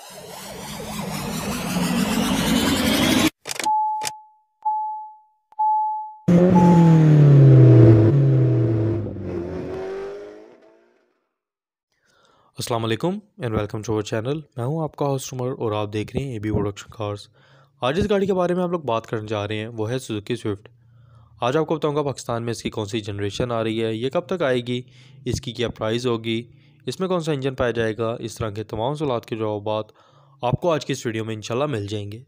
Aslam and welcome to our channel मैं हूं आपका होस्ट उमर और आप देख रहे हैं ए बी प्रोडक्शन कार्स आज इस गाड़ी के बारे में हम लोग बात करने जा रहे हैं वो है सुजुकी स्विफ्ट आज आपको बताऊंगा पाकिस्तान में इसकी कौन सी जनरेशन आ रही है ये कब तक आएगी इसकी क्या प्राइस होगी इसमें कौन सा इंजन पाया जाएगा इस तरह के तमाम सवालत के जवाब आपको आज की इस वीडियो में इंशाल्लाह मिल जाएंगे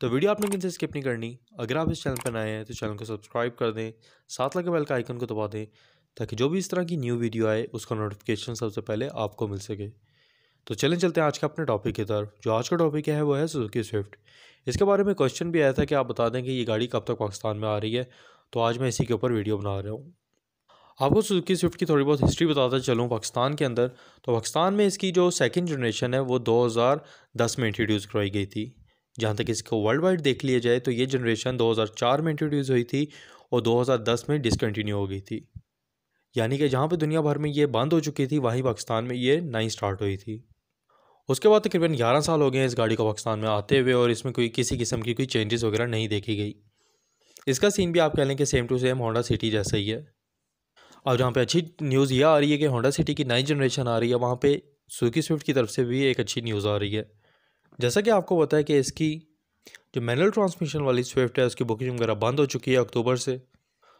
तो वीडियो आपने किन से स्किप नहीं करनी अगर आप इस चैनल पर नए हैं तो चैनल को सब्सक्राइब कर दें साथ लगे बेल का आइकन को दबा दें ताकि जो भी इस तरह की न्यू वीडियो आए उसका नोटिफिकेशन सबसे पहले आपको मिल सके तो चलें चलते हैं आज का अपने टॉपिक की तरफ जो आज का टॉपिक है वो है सुजुकी स्विफ्ट इसके बारे में क्वेश्चन भी आया था कि आप बता दें कि ये गाड़ी कब तक पाकिस्तान में आ रही है तो आज मैं इसी के ऊपर वीडियो बना रहा हूँ आपको सुजुकी स्विफ्ट की थोड़ी बहुत हिस्ट्री बताता चलूँ पाकिस्तान के अंदर तो पाकिस्तान में इसकी जो सेकंड जनरेशन है वो 2010 में इंट्रोड्यूस करवाई गई थी जहाँ तक इसको वर्ल्ड वाइड देख लिया जाए तो ये जनरेशन 2004 में इंट्रोड्यूस हुई थी और 2010 में डिसकन्टिन्यू हो गई थी यानी कि जहाँ पर दुनिया भर में ये बंद हो चुकी थी वहीं पाकिस्तान में ये नई स्टार्ट हुई थी उसके बाद तकरीबन ग्यारह साल हो गए इस गाड़ी को पाकिस्तान में आते हुए और इसमें कोई किसी किस्म की कोई चेंजेस वगैरह नहीं देखी गई इसका सीन भी आप कह लें कि same to same Honda City जैसा ही है और जहाँ पे अच्छी न्यूज़ यह आ रही है कि होंडा सिटी की नई जनरेशन आ रही है वहाँ पे सुकी स्विफ्ट की तरफ से भी एक अच्छी न्यूज़ आ रही है जैसा कि आपको पता है कि इसकी जो मैनुअल ट्रांसमिशन वाली स्विफ्ट है उसकी बुकिंग वगैरह बंद हो चुकी है अक्टूबर से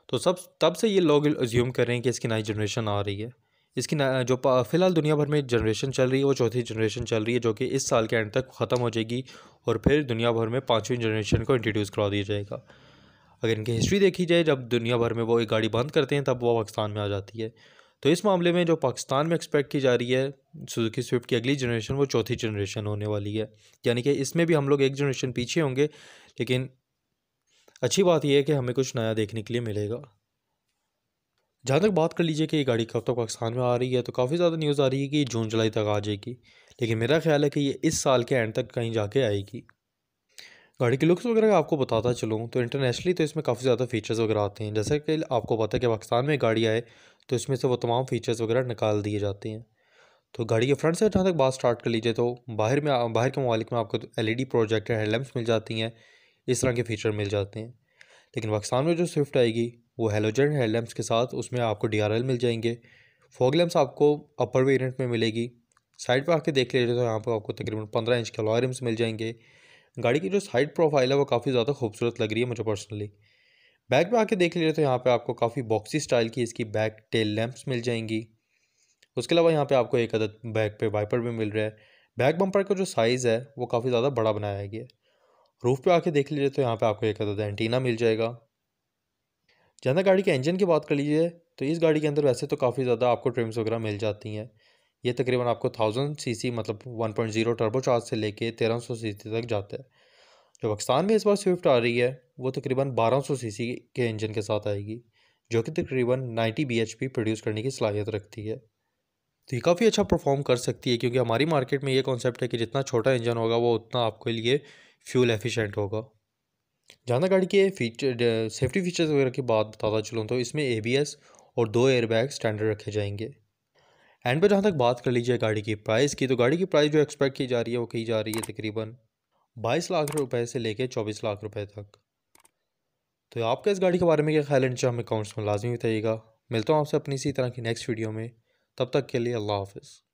तो सब तब से ये लोग एज्यूम कर रहे हैं कि इसकी नई जनरेशन आ रही है इसकी जो फ़िलहाल दुनिया भर में जनरेशन चल रही है वो चौथी जनरेशन चल रही है जो कि इस साल के एंड तक ख़त्म हो जाएगी और फिर दुनिया भर में पाँचवीं जनरेशन को इंट्रोड्यूस करा दिया जाएगा अगर इनकी हिस्ट्री देखी जाए जब दुनिया भर में वो एक गाड़ी बंद करते हैं तब वो पाकिस्तान में आ जाती है तो इस मामले में जो पाकिस्तान में एक्सपेक्ट की जा रही है सुजुकी स्विफ्ट की अगली जनरेशन वो चौथी जनरेशन होने वाली है यानी कि इसमें भी हम लोग एक जनरेशन पीछे होंगे लेकिन अच्छी बात यह है कि हमें कुछ नया देखने के लिए मिलेगा जहाँ तक बात कर लीजिए कि ये गाड़ी कब तक पाकिस्तान में आ रही है तो काफ़ी ज़्यादा न्यूज़ आ रही है कि जून जुलाई तक आ जाएगी लेकिन मेरा ख्याल है कि ये इस साल के एंड तक कहीं जाके आएगी गाड़ी के लुक्स वगैरह आपको बताता चलूँ तो इंटरनेशनली तो इसमें काफ़ी ज़्यादा फीचर्स वगैरह आते हैं जैसे कि आपको पता है कि पाकिस्तान में गाड़ी आए तो इसमें से वो तमाम फीचर्स वगैरह निकाल दिए जाते हैं तो गाड़ी के फ्रंट से जहाँ तक बात स्टार्ट कर लीजिए तो बाहर में बाहर के ममालिक में आपको L E D projector headlamps मिल जाती हैं इस तरह के फीचर मिल जाते हैं लेकिन पाकिस्तान में जो स्विफ्ट आएगी वो हेलोजन हेडलैम्प्स के साथ उसमें आपको डी आर एल मिल जाएंगे फॉग लैम्प्स आपको अपर वेरियंट में मिलेगी साइड पर आके देख लीजिए तो यहाँ पर आपको तकरीबन पंद्रह इंच के अलॉयरम्स मिल जाएंगे गाड़ी की जो साइड प्रोफाइल है वो काफ़ी ज़्यादा खूबसूरत लग रही है मुझे पर्सनली बैक में आके देख लीजिए तो यहाँ पे आपको काफ़ी बॉक्सी स्टाइल की इसकी बैक टेल लैंप्स मिल जाएंगी उसके अलावा यहाँ पे आपको एक अदद बैक पे वाइपर भी मिल रहा है बैक बम्पर का जो साइज़ है वो काफ़ी ज़्यादा बड़ा बनाया गया है रूफ़ पे आके देख लीजिए तो यहाँ पे आपको एक अदद एंटीना मिल जाएगा जहाँ गाड़ी के इंजन की बात कर लीजिए तो इस गाड़ी के अंदर वैसे तो काफ़ी ज़्यादा आपको ट्रिम्स वगैरह मिल जाती हैं ये तकरीबन आपको थाउजेंड सी मतलब one point zero turbo charge से लेके तेरह सौ सी तक जाता है जो पाकिस्तान में इस बार स्विफ्ट आ रही है वो तकरीबन बारह सौ सी के इंजन के साथ आएगी जो कि तकरीबन ninety B H P produce करने की सलाहियत रखती है तो ये काफ़ी अच्छा परफॉर्म कर सकती है क्योंकि हमारी मार्केट में ये कॉन्सेप्ट है कि जितना छोटा इंजन होगा वो उतना आपके लिए फ्यूल एफिशिएंट होगा जहाँ गाड़ी के फीचर सेफ्टी फीचर्स वगैरह की बात बताता चलूँ तो इसमें ए और दो एयरबैग स्टैंडर्ड रखे जाएंगे एंड पे जहाँ तक बात कर लीजिए गाड़ी की प्राइस की तो गाड़ी की प्राइस जो एक्सपेक्ट की जा रही है वो कही जा रही है तकरीबन बाईस लाख रुपए से लेके चौबीस लाख रुपए तक तो आपका इस गाड़ी के बारे में क्या ख्याल नीचे हमें कमेंट्स में लाजमी बताइएगा मिलता हूँ आपसे अपनी इसी तरह की नेक्स्ट वीडियो में तब तक के लिए अल्लाह हाफिज़